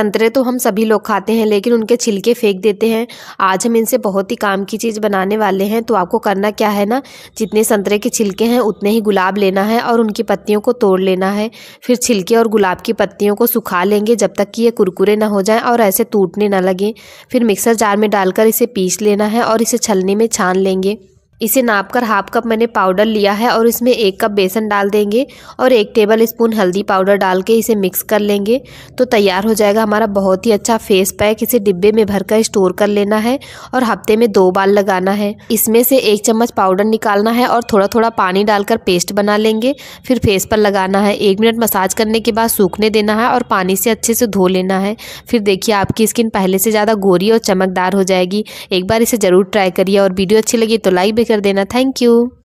संतरे तो हम सभी लोग खाते हैं लेकिन उनके छिलके फेंक देते हैं आज हम इनसे बहुत ही काम की चीज़ बनाने वाले हैं तो आपको करना क्या है ना जितने संतरे के छिलके हैं उतने ही गुलाब लेना है और उनकी पत्तियों को तोड़ लेना है फिर छिलके और गुलाब की पत्तियों को सुखा लेंगे जब तक कि ये कुरकुरे ना हो जाए और ऐसे टूटने ना लगें फिर मिक्सर जार में डालकर इसे पीस लेना है और इसे छलने में छान लेंगे इसे नाप कर हाफ कप मैंने पाउडर लिया है और इसमें एक कप बेसन डाल देंगे और एक टेबल स्पून हल्दी पाउडर डाल के इसे मिक्स कर लेंगे तो तैयार हो जाएगा हमारा बहुत ही अच्छा फेस पैक इसे डिब्बे में भरकर स्टोर कर लेना है और हफ्ते में दो बार लगाना है इसमें से एक चम्मच पाउडर निकालना है और थोड़ा थोड़ा पानी डालकर पेस्ट बना लेंगे फिर फेस पर लगाना है एक मिनट मसाज करने के बाद सूखने देना है और पानी से अच्छे से धो लेना है फिर देखिए आपकी स्किन पहले से ज़्यादा गोरी और चमकदार हो जाएगी एक बार इसे ज़रूर ट्राई करिए और वीडियो अच्छी लगी तो लाइक कर देना थैंक यू